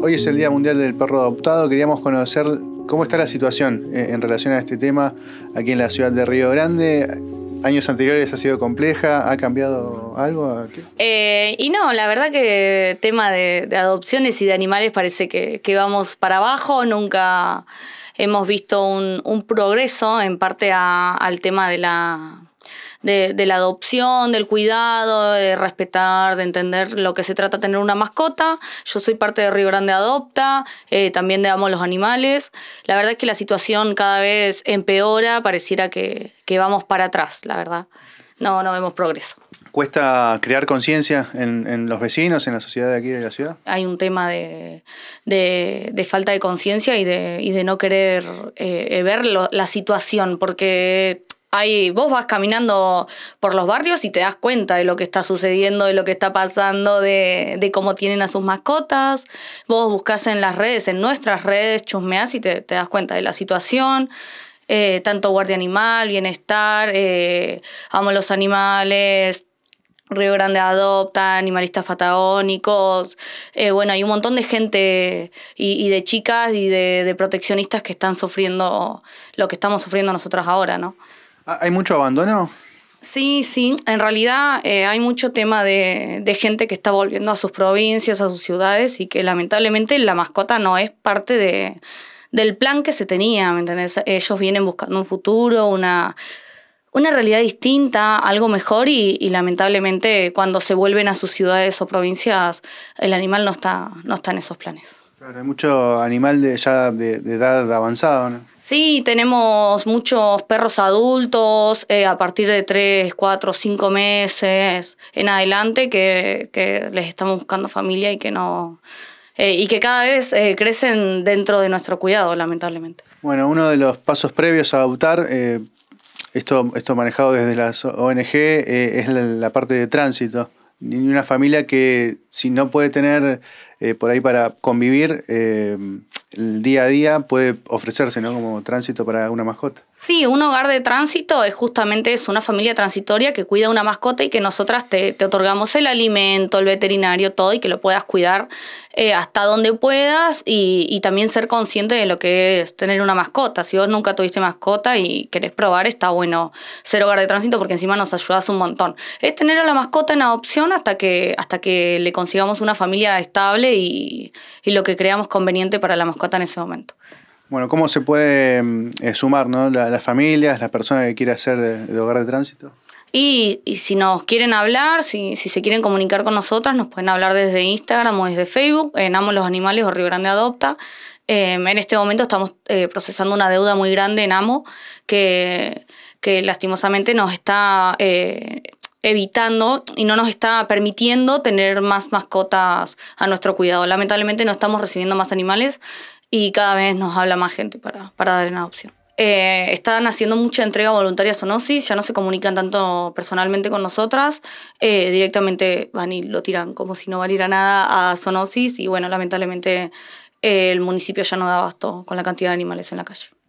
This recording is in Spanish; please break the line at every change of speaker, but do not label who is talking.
Hoy es el Día Mundial del Perro Adoptado. Queríamos conocer cómo está la situación eh, en relación a este tema aquí en la ciudad de Río Grande. Años anteriores ha sido compleja, ¿ha cambiado algo?
Eh, y no, la verdad que tema de, adopciones y de animales parece que vamos para abajo, nunca hemos visto un, progreso en parte al tema de la de, la adopción, del cuidado, de respetar, de entender lo que se trata tener una mascota. Yo soy parte de Río Grande Adopta, eh, también de Amo los Animales. La verdad es que la situación cada vez empeora, pareciera que vamos para atrás, la verdad
no, no vemos progreso. ¿Cuesta crear conciencia en, los vecinos, en la sociedad de aquí de la ciudad?
Hay un tema de, falta de conciencia y de, no querer eh, eh, ver la situación, porque hay, vos vas caminando por los barrios y te das cuenta de lo que está sucediendo, de lo que está pasando, de, cómo tienen a sus mascotas. Vos buscas en las redes, en nuestras redes, chusmeás y te, te das cuenta de la situación. Eh, tanto guardia animal, bienestar, eh, amo los animales, Río Grande Adopta, Animalistas Patagónicos, eh, bueno, hay un montón de gente y, de chicas y de, proteccionistas que están sufriendo lo que estamos sufriendo nosotros ahora, ¿no?
Ah, ¿Hay mucho abandono?
Sí, sí, en realidad eh, hay mucho tema de, gente que está volviendo a sus provincias, a sus ciudades y que lamentablemente la mascota no es parte de, del plan que se tenía, ¿me entendés? Ellos vienen buscando un futuro, una, una realidad distinta, algo mejor y, lamentablemente cuando se vuelven a sus ciudades o provincias, el animal no está,
no está en esos planes. Claro, hay mucho animal de, ya de, edad avanzada, ¿no?
Sí, tenemos muchos perros adultos eh, a partir de 3, 4, cinco meses en adelante que, que les estamos buscando familia y que no, eh, y que cada vez eh, crecen dentro de nuestro cuidado, lamentablemente.
Bueno, uno de los pasos previos a adoptar, eh, esto, esto manejado desde las ONG, es la, parte de tránsito. Ni una familia que si no puede tener por ahí para convivir, el día a día puede ofrecerse, ¿no? Como tránsito para una mascota.
Sí, un hogar de tránsito es justamente es una familia transitoria que cuida una mascota y que nosotras te, otorgamos el alimento, el veterinario, todo y que lo puedas cuidar eh, hasta donde puedas y, también ser consciente de lo que es tener una mascota. Si vos nunca tuviste mascota y querés probar, está bueno ser hogar de tránsito porque encima nos ayudas un montón. Es tener a la mascota en adopción hasta que, hasta que le consigamos una familia estable y, y lo que creamos conveniente para la mascota en ese momento.
Bueno, ¿cómo se puede mm, eh, sumar las familias, las personas que quieran hacer de, hogar de tránsito?
Y, si nos quieren hablar, si, se quieren comunicar con nosotras, nos pueden hablar desde Instagram o desde Facebook, en Amo los Animales o Río Grande Adopta. Em, en este momento estamos eh, procesando una deuda muy grande en Amo que, que lastimosamente nos está eh, evitando y no nos está permitiendo tener más mascotas a nuestro cuidado. Lamentablemente no estamos recibiendo más animales y cada vez nos habla más gente para, para dar en adopción. Eh, están haciendo mucha entrega voluntaria a Sonosis, ya no se comunican tanto personalmente con nosotras, eh, directamente van y lo tiran como si no valiera nada a Sonosis y bueno, lamentablemente eh, el municipio ya no da abasto con la cantidad de animales en la calle.